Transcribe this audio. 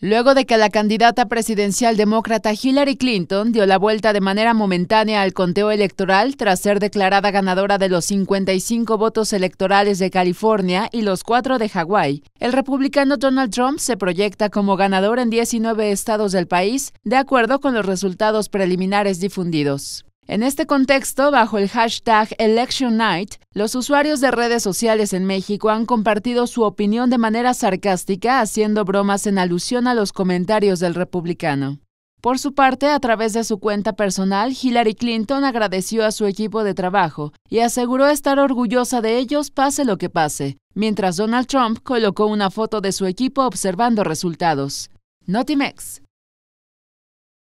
luego de que la candidata presidencial demócrata Hillary Clinton dio la vuelta de manera momentánea al conteo electoral tras ser declarada ganadora de los 55 votos electorales de California y los cuatro de Hawái. El republicano Donald Trump se proyecta como ganador en 19 estados del país, de acuerdo con los resultados preliminares difundidos. En este contexto, bajo el hashtag Election Night, los usuarios de redes sociales en México han compartido su opinión de manera sarcástica, haciendo bromas en alusión a los comentarios del republicano. Por su parte, a través de su cuenta personal, Hillary Clinton agradeció a su equipo de trabajo y aseguró estar orgullosa de ellos pase lo que pase, mientras Donald Trump colocó una foto de su equipo observando resultados. Notimex,